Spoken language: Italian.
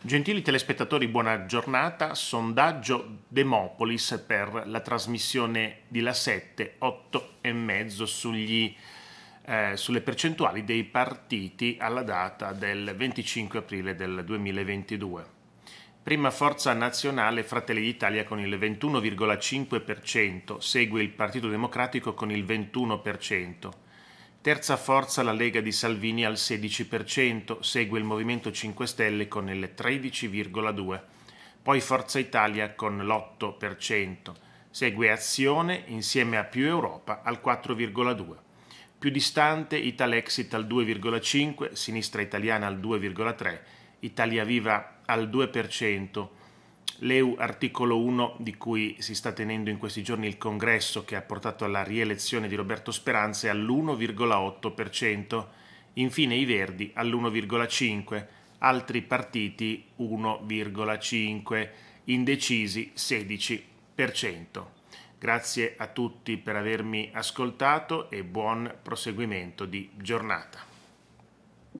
Gentili telespettatori, buona giornata. Sondaggio Demopolis per la trasmissione di La 7, 8 e mezzo sugli, eh, sulle percentuali dei partiti alla data del 25 aprile del 2022. Prima forza nazionale Fratelli d'Italia con il 21,5%, segue il Partito Democratico con il 21%. Terza forza la Lega di Salvini al 16%, segue il Movimento 5 Stelle con il 13,2%, poi Forza Italia con l'8%, segue Azione insieme a Più Europa al 4,2%. Più distante Italexit al 2,5, Sinistra Italiana al 2,3, Italia Viva al 2%, l'EU articolo 1 di cui si sta tenendo in questi giorni il congresso che ha portato alla rielezione di Roberto Speranza è all'1,8%, infine i Verdi all'1,5%, altri partiti 1,5%, indecisi 16%. Grazie a tutti per avermi ascoltato e buon proseguimento di giornata.